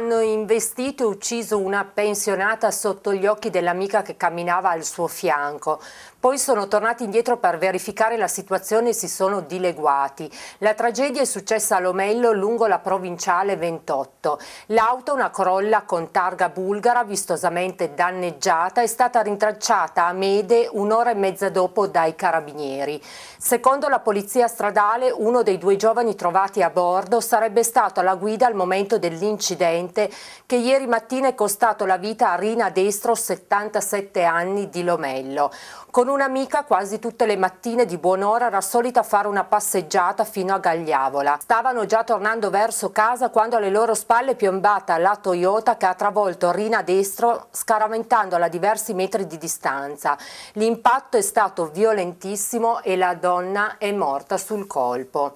hanno investito e ucciso una pensionata sotto gli occhi dell'amica che camminava al suo fianco. Poi sono tornati indietro per verificare la situazione e si sono dileguati. La tragedia è successa a Lomello lungo la provinciale 28. L'auto, una Corolla con targa bulgara, vistosamente danneggiata, è stata rintracciata a Mede un'ora e mezza dopo dai carabinieri. Secondo la polizia stradale, uno dei due giovani trovati a bordo sarebbe stato alla guida al momento dell'incidente Ponte che ieri mattina è costato la vita a Rina Destro, 77 anni di Lomello. Con un'amica quasi tutte le mattine di buon'ora era solita fare una passeggiata fino a Gagliavola. Stavano già tornando verso casa quando alle loro spalle è piombata la Toyota che ha travolto Rina Destro scaraventandola a diversi metri di distanza. L'impatto è stato violentissimo e la donna è morta sul colpo.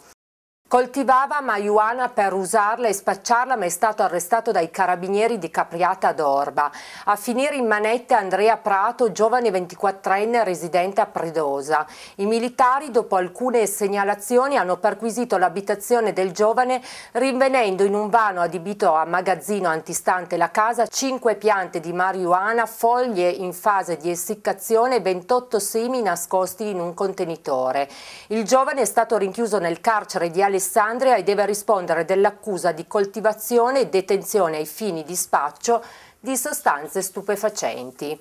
Coltivava marijuana per usarla e spacciarla ma è stato arrestato dai carabinieri di Capriata d'Orba. A finire in manette Andrea Prato, giovane 24enne residente a Predosa. I militari dopo alcune segnalazioni hanno perquisito l'abitazione del giovane rinvenendo in un vano adibito a magazzino antistante la casa cinque piante di marijuana, foglie in fase di essiccazione e 28 semi nascosti in un contenitore. Il giovane è stato rinchiuso nel carcere di Alessandria Alessandria e deve rispondere dell'accusa di coltivazione e detenzione ai fini di spaccio di sostanze stupefacenti.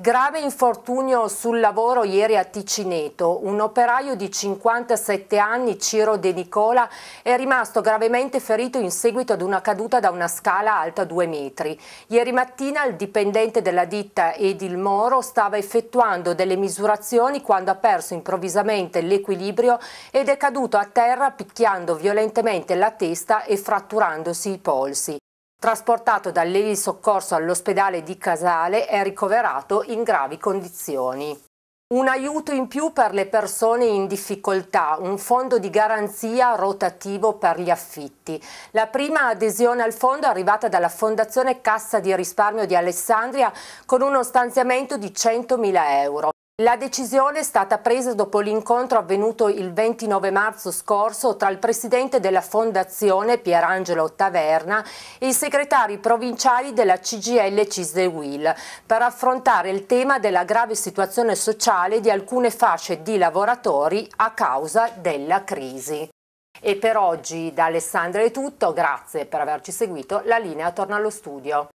Grave infortunio sul lavoro ieri a Ticineto. Un operaio di 57 anni, Ciro De Nicola, è rimasto gravemente ferito in seguito ad una caduta da una scala alta 2 metri. Ieri mattina il dipendente della ditta Edil Moro stava effettuando delle misurazioni quando ha perso improvvisamente l'equilibrio ed è caduto a terra picchiando violentemente la testa e fratturandosi i polsi. Trasportato dall'Eli Soccorso all'ospedale di Casale è ricoverato in gravi condizioni. Un aiuto in più per le persone in difficoltà, un fondo di garanzia rotativo per gli affitti. La prima adesione al fondo è arrivata dalla Fondazione Cassa di Risparmio di Alessandria con uno stanziamento di 100.000 euro. La decisione è stata presa dopo l'incontro avvenuto il 29 marzo scorso tra il presidente della fondazione Pierangelo Taverna e i segretari provinciali della CGL Cisdewil per affrontare il tema della grave situazione sociale di alcune fasce di lavoratori a causa della crisi. E per oggi da Alessandra è tutto, grazie per averci seguito, la linea torna allo studio.